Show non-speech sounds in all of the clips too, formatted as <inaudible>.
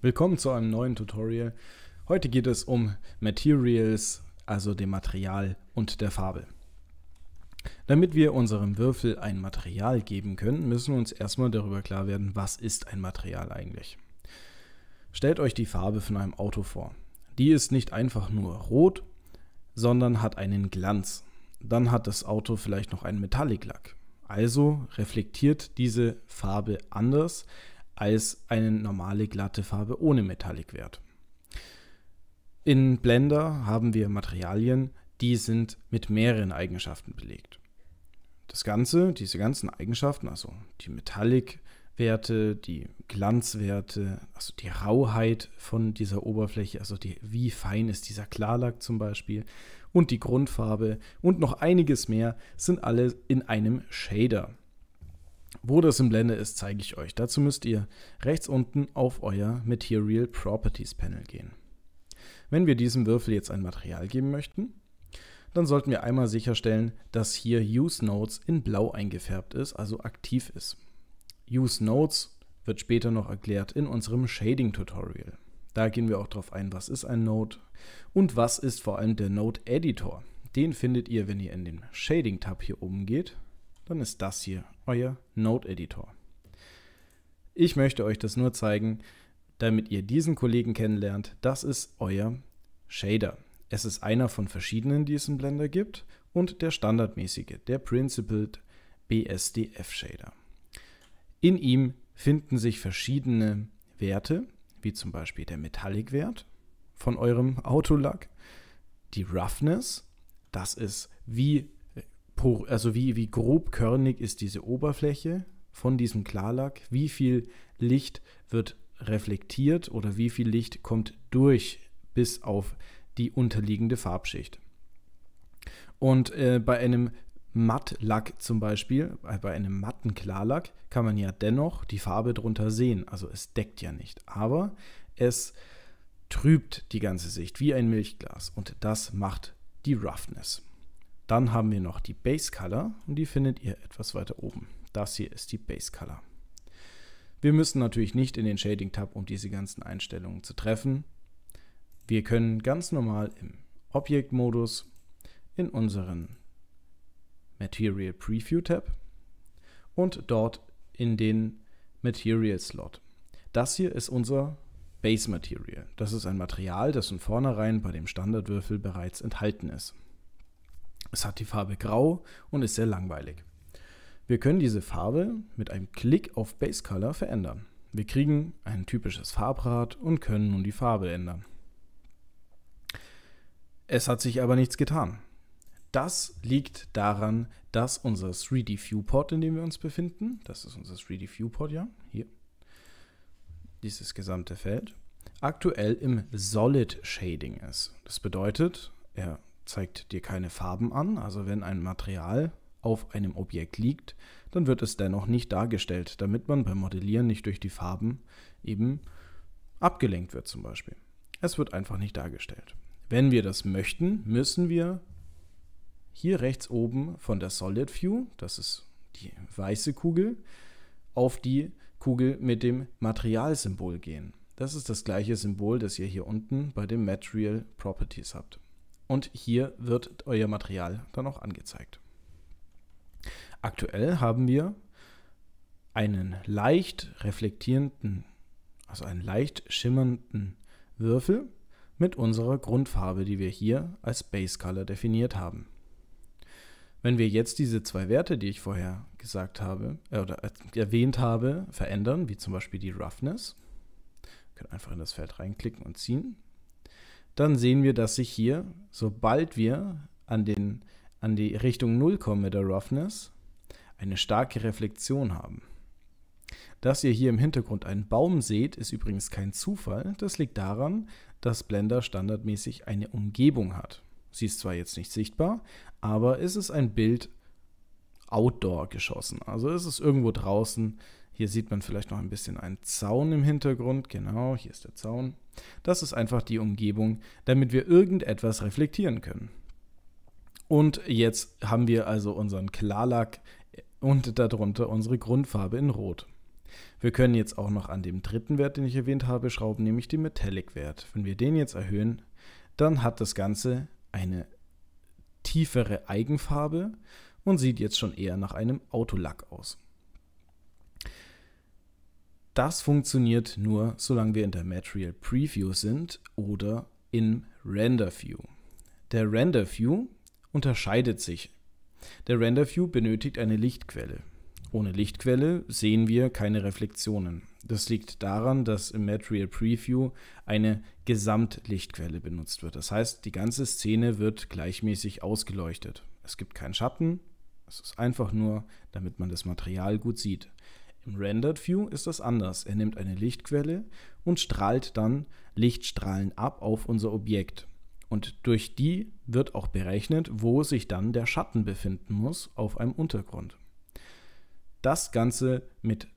Willkommen zu einem neuen Tutorial. Heute geht es um Materials, also dem Material und der Farbe. Damit wir unserem Würfel ein Material geben können, müssen wir uns erstmal darüber klar werden, was ist ein Material eigentlich. Stellt euch die Farbe von einem Auto vor. Die ist nicht einfach nur rot, sondern hat einen Glanz. Dann hat das Auto vielleicht noch einen Metallic Also reflektiert diese Farbe anders als eine normale glatte Farbe ohne metallic In Blender haben wir Materialien, die sind mit mehreren Eigenschaften belegt. Das Ganze, diese ganzen Eigenschaften, also die metallic die Glanzwerte, also die Rauheit von dieser Oberfläche, also die, wie fein ist dieser Klarlack zum Beispiel und die Grundfarbe und noch einiges mehr sind alle in einem Shader. Wo das im Blende ist, zeige ich euch. Dazu müsst ihr rechts unten auf euer Material Properties Panel gehen. Wenn wir diesem Würfel jetzt ein Material geben möchten, dann sollten wir einmal sicherstellen, dass hier Use Notes in blau eingefärbt ist, also aktiv ist. Use Notes wird später noch erklärt in unserem Shading Tutorial. Da gehen wir auch darauf ein, was ist ein Node und was ist vor allem der Node Editor. Den findet ihr, wenn ihr in den Shading Tab hier oben geht dann ist das hier euer Note editor Ich möchte euch das nur zeigen, damit ihr diesen Kollegen kennenlernt. Das ist euer Shader. Es ist einer von verschiedenen, die es in Blender gibt und der standardmäßige, der Principled BSDF Shader. In ihm finden sich verschiedene Werte, wie zum Beispiel der Metallic-Wert von eurem Autolack, die Roughness, das ist, wie also wie, wie grobkörnig ist diese Oberfläche von diesem Klarlack, wie viel Licht wird reflektiert oder wie viel Licht kommt durch bis auf die unterliegende Farbschicht. Und äh, bei einem Mattlack zum Beispiel, äh, bei einem matten Klarlack, kann man ja dennoch die Farbe drunter sehen. Also es deckt ja nicht, aber es trübt die ganze Sicht wie ein Milchglas und das macht die Roughness. Dann haben wir noch die Base Color und die findet ihr etwas weiter oben. Das hier ist die Base Color. Wir müssen natürlich nicht in den Shading Tab, um diese ganzen Einstellungen zu treffen. Wir können ganz normal im Objektmodus in unseren Material Preview Tab und dort in den Material Slot. Das hier ist unser Base Material. Das ist ein Material, das von vornherein bei dem Standardwürfel bereits enthalten ist. Es hat die Farbe grau und ist sehr langweilig. Wir können diese Farbe mit einem Klick auf Base Color verändern. Wir kriegen ein typisches Farbrad und können nun die Farbe ändern. Es hat sich aber nichts getan. Das liegt daran, dass unser 3D Viewport, in dem wir uns befinden, das ist unser 3D Viewport, ja, hier, dieses gesamte Feld, aktuell im Solid Shading ist. Das bedeutet, er zeigt dir keine Farben an. Also wenn ein Material auf einem Objekt liegt, dann wird es dennoch nicht dargestellt, damit man beim Modellieren nicht durch die Farben eben abgelenkt wird zum Beispiel. Es wird einfach nicht dargestellt. Wenn wir das möchten, müssen wir hier rechts oben von der Solid View, das ist die weiße Kugel, auf die Kugel mit dem Materialsymbol gehen. Das ist das gleiche Symbol, das ihr hier unten bei den Material Properties habt und hier wird euer Material dann auch angezeigt. Aktuell haben wir einen leicht reflektierenden, also einen leicht schimmernden Würfel mit unserer Grundfarbe, die wir hier als Base Color definiert haben. Wenn wir jetzt diese zwei Werte, die ich vorher gesagt habe äh, oder äh, erwähnt habe, verändern, wie zum Beispiel die Roughness, können einfach in das Feld reinklicken und ziehen, dann sehen wir, dass sich hier, sobald wir an, den, an die Richtung 0 kommen mit der Roughness, eine starke Reflexion haben. Dass ihr hier im Hintergrund einen Baum seht, ist übrigens kein Zufall. Das liegt daran, dass Blender standardmäßig eine Umgebung hat. Sie ist zwar jetzt nicht sichtbar, aber es ist ein Bild outdoor geschossen. Also es ist irgendwo draußen hier sieht man vielleicht noch ein bisschen einen Zaun im Hintergrund. Genau, hier ist der Zaun. Das ist einfach die Umgebung, damit wir irgendetwas reflektieren können. Und jetzt haben wir also unseren Klarlack und darunter unsere Grundfarbe in Rot. Wir können jetzt auch noch an dem dritten Wert, den ich erwähnt habe, schrauben, nämlich den Metallic-Wert. Wenn wir den jetzt erhöhen, dann hat das Ganze eine tiefere Eigenfarbe und sieht jetzt schon eher nach einem Autolack aus. Das funktioniert nur, solange wir in der Material Preview sind oder im Render View. Der Render View unterscheidet sich. Der Render View benötigt eine Lichtquelle. Ohne Lichtquelle sehen wir keine Reflexionen. Das liegt daran, dass im Material Preview eine Gesamtlichtquelle benutzt wird. Das heißt, die ganze Szene wird gleichmäßig ausgeleuchtet. Es gibt keinen Schatten, es ist einfach nur, damit man das Material gut sieht. Im Rendered View ist das anders. Er nimmt eine Lichtquelle und strahlt dann Lichtstrahlen ab auf unser Objekt. Und durch die wird auch berechnet, wo sich dann der Schatten befinden muss auf einem Untergrund. Das Ganze mit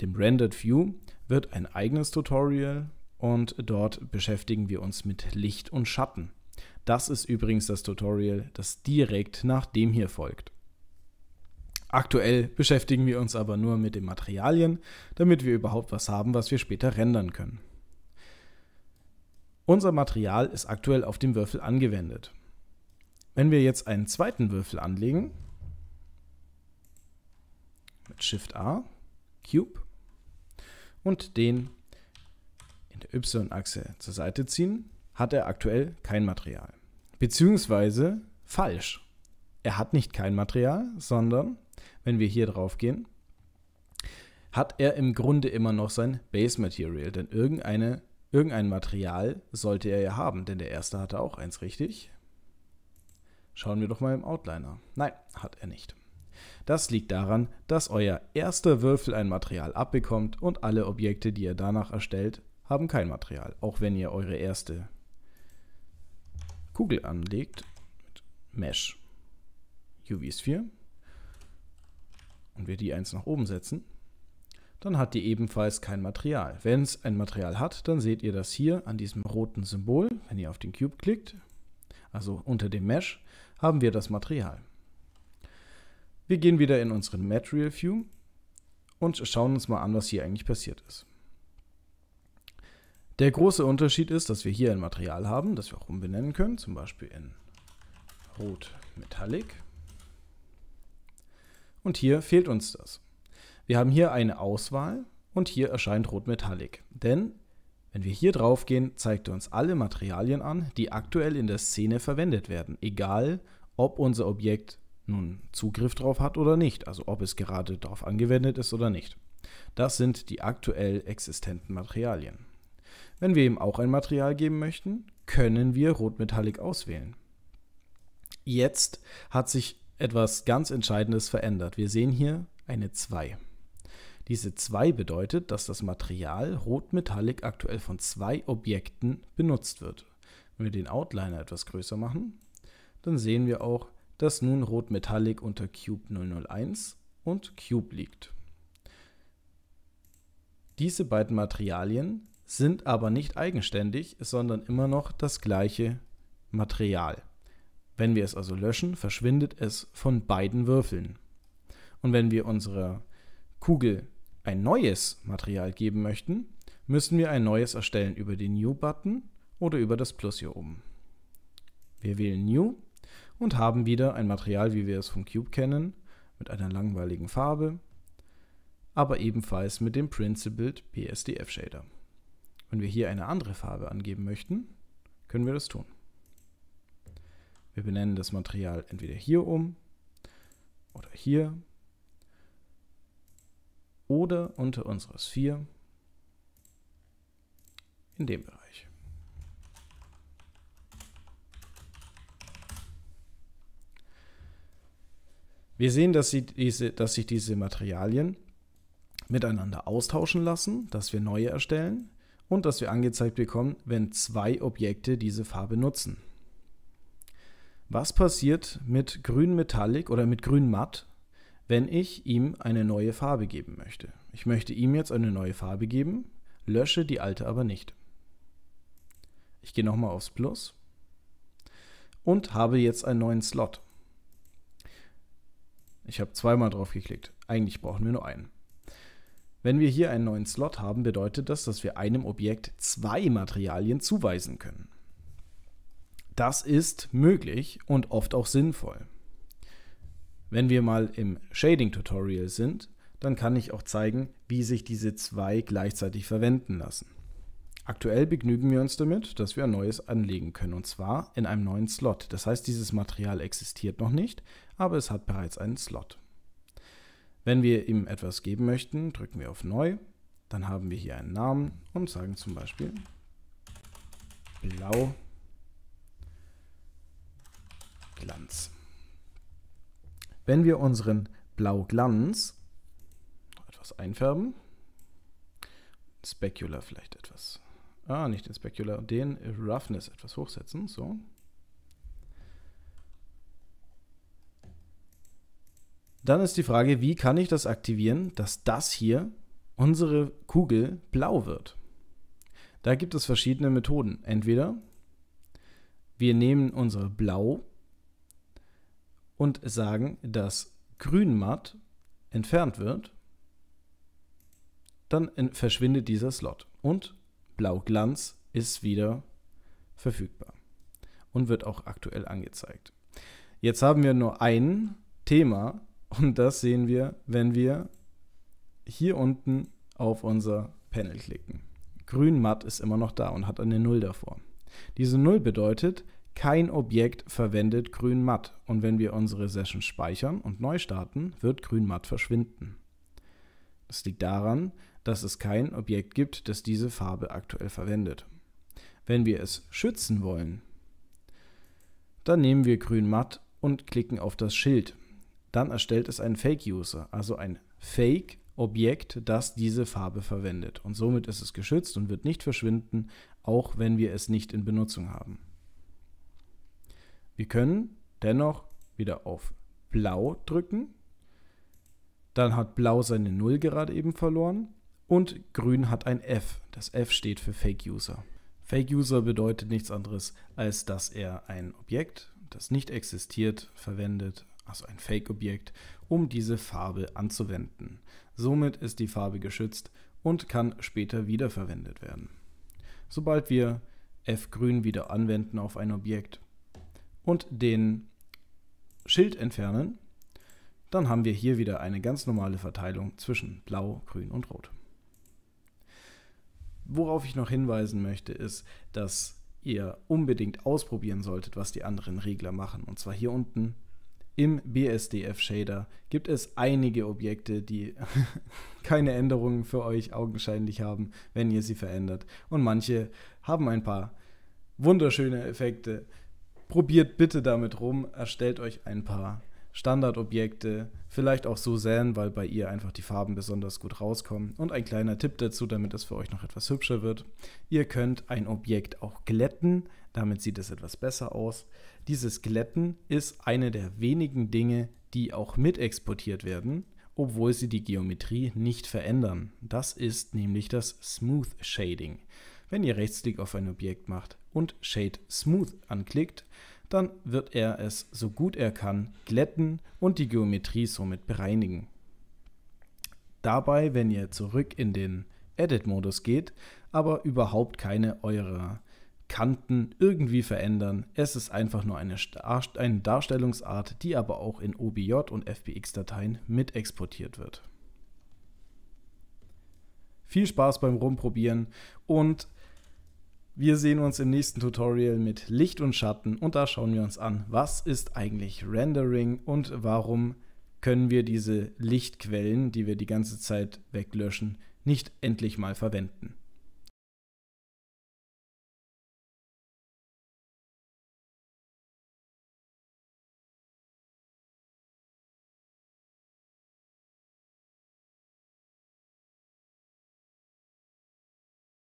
dem Rendered View wird ein eigenes Tutorial und dort beschäftigen wir uns mit Licht und Schatten. Das ist übrigens das Tutorial, das direkt nach dem hier folgt. Aktuell beschäftigen wir uns aber nur mit den Materialien, damit wir überhaupt was haben, was wir später rendern können. Unser Material ist aktuell auf dem Würfel angewendet. Wenn wir jetzt einen zweiten Würfel anlegen, mit Shift A, Cube, und den in der Y-Achse zur Seite ziehen, hat er aktuell kein Material. Beziehungsweise falsch. Er hat nicht kein Material, sondern wenn wir hier drauf gehen, hat er im Grunde immer noch sein Base Material, denn irgendeine, irgendein Material sollte er ja haben, denn der erste hatte auch eins, richtig? Schauen wir doch mal im Outliner. Nein, hat er nicht. Das liegt daran, dass euer erster Würfel ein Material abbekommt und alle Objekte, die ihr danach erstellt, haben kein Material, auch wenn ihr eure erste Kugel anlegt mit Mesh. UV sphere und wir die 1 nach oben setzen, dann hat die ebenfalls kein Material. Wenn es ein Material hat, dann seht ihr das hier an diesem roten Symbol. Wenn ihr auf den Cube klickt, also unter dem Mesh, haben wir das Material. Wir gehen wieder in unseren Material View und schauen uns mal an, was hier eigentlich passiert ist. Der große Unterschied ist, dass wir hier ein Material haben, das wir auch umbenennen können, zum Beispiel in Rot Metallic. Und hier fehlt uns das. Wir haben hier eine Auswahl und hier erscheint Rot Metallic. Denn wenn wir hier drauf gehen, zeigt er uns alle Materialien an, die aktuell in der Szene verwendet werden, egal ob unser Objekt nun Zugriff drauf hat oder nicht, also ob es gerade darauf angewendet ist oder nicht. Das sind die aktuell existenten Materialien. Wenn wir ihm auch ein Material geben möchten, können wir Rot Metallic auswählen. Jetzt hat sich etwas ganz Entscheidendes verändert. Wir sehen hier eine 2. Diese 2 bedeutet, dass das Material Rotmetallic aktuell von zwei Objekten benutzt wird. Wenn wir den Outliner etwas größer machen, dann sehen wir auch, dass nun Rotmetallic unter Cube 001 und Cube liegt. Diese beiden Materialien sind aber nicht eigenständig, sondern immer noch das gleiche Material. Wenn wir es also löschen, verschwindet es von beiden Würfeln. Und wenn wir unserer Kugel ein neues Material geben möchten, müssen wir ein neues erstellen über den New-Button oder über das Plus hier oben. Wir wählen New und haben wieder ein Material, wie wir es vom Cube kennen, mit einer langweiligen Farbe, aber ebenfalls mit dem Principled PSDF Shader. Wenn wir hier eine andere Farbe angeben möchten, können wir das tun. Wir benennen das Material entweder hier um oder hier oder unter unseres 4 in dem Bereich. Wir sehen, dass, diese, dass, sich diese Materialien miteinander austauschen lassen, dass wir neue erstellen und dass wir angezeigt bekommen, wenn zwei Objekte diese Farbe nutzen. Was passiert mit grün Metallic oder mit grün Matt, wenn ich ihm eine neue Farbe geben möchte? Ich möchte ihm jetzt eine neue Farbe geben, lösche die alte aber nicht. Ich gehe nochmal aufs Plus und habe jetzt einen neuen Slot. Ich habe zweimal drauf geklickt. Eigentlich brauchen wir nur einen. Wenn wir hier einen neuen Slot haben, bedeutet das, dass wir einem Objekt zwei Materialien zuweisen können. Das ist möglich und oft auch sinnvoll. Wenn wir mal im Shading-Tutorial sind, dann kann ich auch zeigen, wie sich diese zwei gleichzeitig verwenden lassen. Aktuell begnügen wir uns damit, dass wir ein neues anlegen können, und zwar in einem neuen Slot. Das heißt, dieses Material existiert noch nicht, aber es hat bereits einen Slot. Wenn wir ihm etwas geben möchten, drücken wir auf Neu, dann haben wir hier einen Namen und sagen zum Beispiel Blau Glanz. Wenn wir unseren Blauglanz etwas einfärben, Specular vielleicht etwas, ah, nicht den Specular, den Roughness etwas hochsetzen, so. Dann ist die Frage, wie kann ich das aktivieren, dass das hier, unsere Kugel, blau wird? Da gibt es verschiedene Methoden. Entweder wir nehmen unsere blau und sagen, dass grün matt entfernt wird, dann verschwindet dieser Slot und blau glanz ist wieder verfügbar und wird auch aktuell angezeigt. Jetzt haben wir nur ein Thema und das sehen wir, wenn wir hier unten auf unser Panel klicken. Grün matt ist immer noch da und hat eine 0 davor. Diese 0 bedeutet, kein Objekt verwendet grün-matt und wenn wir unsere Session speichern und neu starten, wird grün-matt verschwinden. Das liegt daran, dass es kein Objekt gibt, das diese Farbe aktuell verwendet. Wenn wir es schützen wollen, dann nehmen wir grün-matt und klicken auf das Schild. Dann erstellt es einen Fake-User, also ein Fake Objekt, das diese Farbe verwendet. Und somit ist es geschützt und wird nicht verschwinden, auch wenn wir es nicht in Benutzung haben. Wir können dennoch wieder auf Blau drücken. Dann hat Blau seine 0 gerade eben verloren. Und Grün hat ein F. Das F steht für Fake User. Fake User bedeutet nichts anderes, als dass er ein Objekt, das nicht existiert, verwendet, also ein Fake-Objekt, um diese Farbe anzuwenden. Somit ist die Farbe geschützt und kann später wiederverwendet werden. Sobald wir F-Grün wieder anwenden auf ein Objekt, und den Schild entfernen, dann haben wir hier wieder eine ganz normale Verteilung zwischen Blau, Grün und Rot. Worauf ich noch hinweisen möchte, ist, dass ihr unbedingt ausprobieren solltet, was die anderen Regler machen. Und zwar hier unten im BSDF Shader gibt es einige Objekte, die <laughs> keine Änderungen für euch augenscheinlich haben, wenn ihr sie verändert. Und manche haben ein paar wunderschöne Effekte, probiert bitte damit rum, erstellt euch ein paar Standardobjekte, vielleicht auch so Suzanne, weil bei ihr einfach die Farben besonders gut rauskommen. Und ein kleiner Tipp dazu, damit es für euch noch etwas hübscher wird. Ihr könnt ein Objekt auch glätten, damit sieht es etwas besser aus. Dieses Glätten ist eine der wenigen Dinge, die auch mit exportiert werden, obwohl sie die Geometrie nicht verändern. Das ist nämlich das Smooth Shading. Wenn ihr Rechtsklick auf ein Objekt macht und Shade Smooth anklickt, dann wird er es so gut er kann glätten und die Geometrie somit bereinigen. Dabei, wenn ihr zurück in den Edit-Modus geht, aber überhaupt keine eurer Kanten irgendwie verändern. Es ist einfach nur eine, eine Darstellungsart, die aber auch in OBJ und FBX-Dateien mit exportiert wird. Viel Spaß beim Rumprobieren und wir sehen uns im nächsten Tutorial mit Licht und Schatten und da schauen wir uns an, was ist eigentlich Rendering und warum können wir diese Lichtquellen, die wir die ganze Zeit weglöschen, nicht endlich mal verwenden.